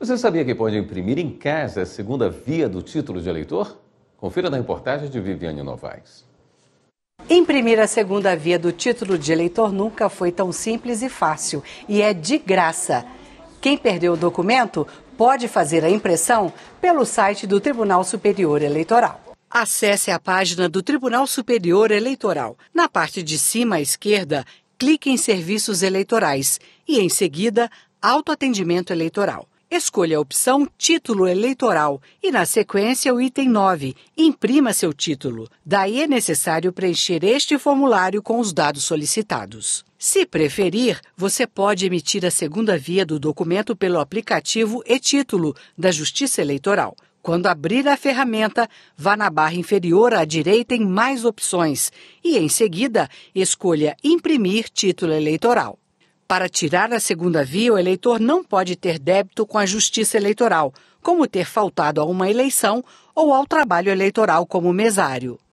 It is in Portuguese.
Você sabia que pode imprimir em casa a segunda via do título de eleitor? Confira na reportagem de Viviane Novaes. Imprimir a segunda via do título de eleitor nunca foi tão simples e fácil, e é de graça. Quem perdeu o documento pode fazer a impressão pelo site do Tribunal Superior Eleitoral. Acesse a página do Tribunal Superior Eleitoral. Na parte de cima à esquerda, clique em Serviços Eleitorais e, em seguida, Autoatendimento Eleitoral. Escolha a opção Título Eleitoral e, na sequência, o item 9. Imprima seu título. Daí é necessário preencher este formulário com os dados solicitados. Se preferir, você pode emitir a segunda via do documento pelo aplicativo e-Título da Justiça Eleitoral. Quando abrir a ferramenta, vá na barra inferior à direita em Mais opções e, em seguida, escolha Imprimir título eleitoral. Para tirar a segunda via, o eleitor não pode ter débito com a Justiça Eleitoral, como ter faltado a uma eleição ou ao trabalho eleitoral como mesário.